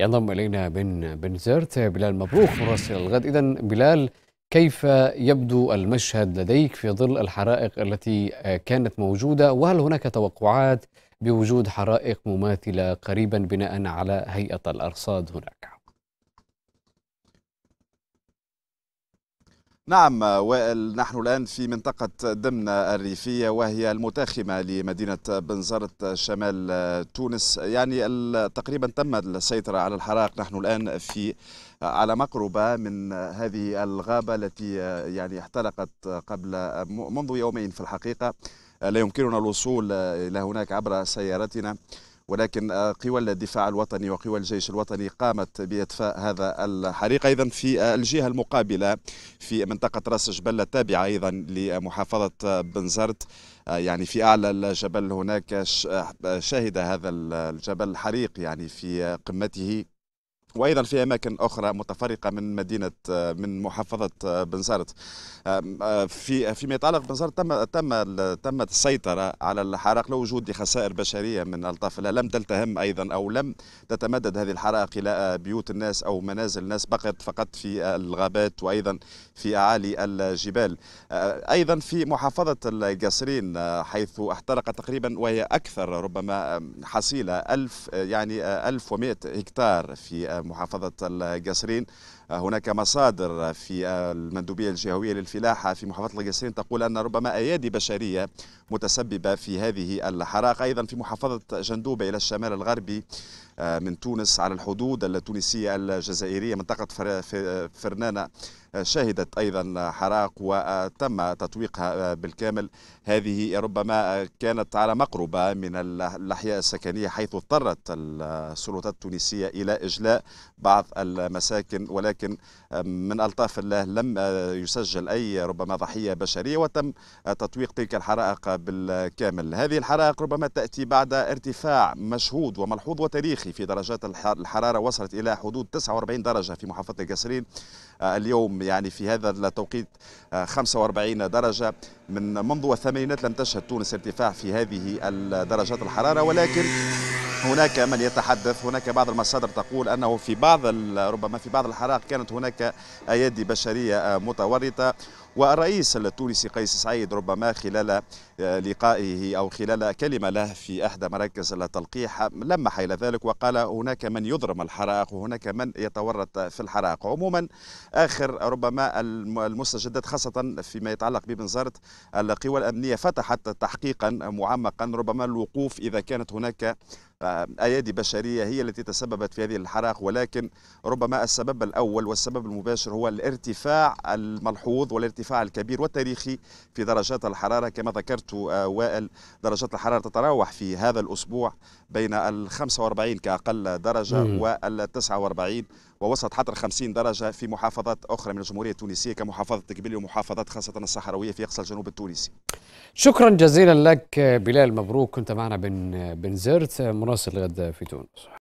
ينضم الينا بن بنزرت بلال مبروك مراسل الغد اذا بلال كيف يبدو المشهد لديك في ظل الحرائق التي آه، كانت موجوده وهل هناك توقعات بوجود حرائق مماثله قريبا بناء على هيئه الارصاد هناك نعم وائل نحن الآن في منطقة دمنة الريفية وهي المتاخمة لمدينة بنزرت شمال تونس يعني تقريبا تم السيطرة على الحرائق نحن الآن في على مقربة من هذه الغابة التي يعني احترقت قبل منذ يومين في الحقيقة لا يمكننا الوصول إلى هناك عبر سيارتنا ولكن آه، قوى الدفاع الوطني وقوى الجيش الوطني قامت بإطفاء هذا الحريق أيضا في آه، الجهة المقابلة في منطقة راس جبل التابعة أيضا لمحافظة آه، بنزرت يعني في أعلى الجبل هناك شهد هذا الجبل حريق يعني في قمته وايضا في اماكن اخرى متفرقه من مدينه من محافظه آه، بنزرت آه، في فيما يتعلق بنزرت تم تم تمت السيطره على الحرائق لوجود وجود خسائر بشريه من الطفله لم تلتهم ايضا او لم تتمدد هذه الحرائق الى آه، بيوت الناس او منازل الناس بقت فقط في الغابات وايضا في اعالي الجبال ايضا في محافظه القصرين حيث احترقت تقريبا وهي اكثر ربما حصيله 1000 يعني 1100 هكتار في محافظة القصرين آه، هناك مصادر في المندوبية الجهوية للفلاحة في محافظة القصرين تقول أن ربما أيادي بشرية متسببة في هذه الحرائق أيضا في محافظة جندوبة إلى الشمال الغربي آه، من تونس على الحدود التونسية الجزائرية منطقة فرنانة آه، شهدت أيضا حراق وتم تطويقها آه، بالكامل هذه ربما كانت على مقربة من الأحياء السكنية حيث اضطرت السلطات التونسية إلى إجلاء بعض المساكن ولكن من ألطاف الله لم يسجل أي ربما ضحية بشرية وتم تطويق تلك الحرائق بالكامل هذه الحرائق ربما تأتي بعد ارتفاع مشهود وملحوظ وتاريخي الداخلي في درجات الحراره وصلت الى حدود 49 درجه في محافظه القصرين آه، اليوم يعني في هذا التوقيت 45 آه، درجه من منذ الثمانينات لم تشهد تونس ارتفاع في هذه درجات الحراره ولكن هناك من يتحدث هناك بعض المصادر تقول أنه في بعض ربما في بعض الحرائق كانت هناك أيادي بشرية آه، متورطة والرئيس التونسي قيس سعيد ربما خلال آه، لقائه أو خلال كلمة له في إحدى مراكز التلقيح لمح إلى ذلك وقال هناك من يضرم الحرائق وهناك من يتورط في الحرائق عموما آخر ربما المستجدات خاصة فيما يتعلق ببنزرت القوى الأمنية فتحت تحقيقا معمقا ربما الوقوف إذا كانت هناك أيادي بشرية هي التي تسببت في هذه الحرائق ولكن ربما السبب الأول والسبب المباشر هو الارتفاع الملحوظ والارتفاع الكبير والتاريخي في درجات الحرارة كما ذكرت آه، وائل درجات الحرارة تتراوح في هذا الأسبوع بين ال 45 كأقل درجة وال 49 ووصلت حتى 50 درجة في محافظات أخرى من الجمهورية التونسية كمحافظة قبيلة ومحافظات خاصة الصحراوية في أقصى الجنوب التونسي شكرا جزيلا لك بلال مبروك كنت معنا بن بن زرت مراسل غدا في تونس